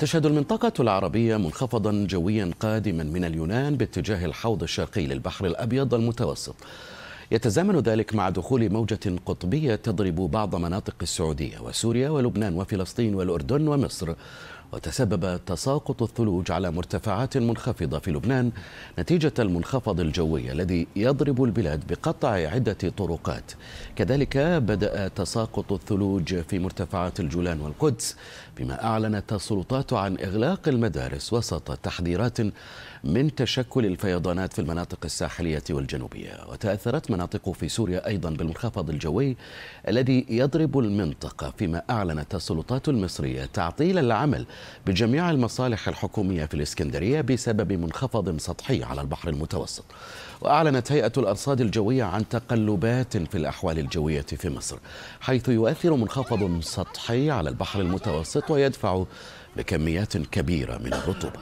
تشهد المنطقة العربية منخفضا جويا قادما من اليونان باتجاه الحوض الشرقي للبحر الأبيض المتوسط يتزامن ذلك مع دخول موجة قطبية تضرب بعض مناطق السعودية وسوريا ولبنان وفلسطين والأردن ومصر وتسبب تساقط الثلوج على مرتفعات منخفضة في لبنان نتيجة المنخفض الجوي الذي يضرب البلاد بقطع عدة طرقات كذلك بدأ تساقط الثلوج في مرتفعات الجولان والقدس بما أعلنت السلطات عن إغلاق المدارس وسط تحذيرات من تشكل الفيضانات في المناطق الساحلية والجنوبية وتأثرت مناطق في سوريا أيضا بالمنخفض الجوي الذي يضرب المنطقة فيما أعلنت السلطات المصرية تعطيل العمل بجميع المصالح الحكومية في الإسكندرية بسبب منخفض سطحي على البحر المتوسط وأعلنت هيئة الأرصاد الجوية عن تقلبات في الأحوال الجوية في مصر حيث يؤثر منخفض سطحي على البحر المتوسط ويدفع بكميات كبيرة من الرطوبة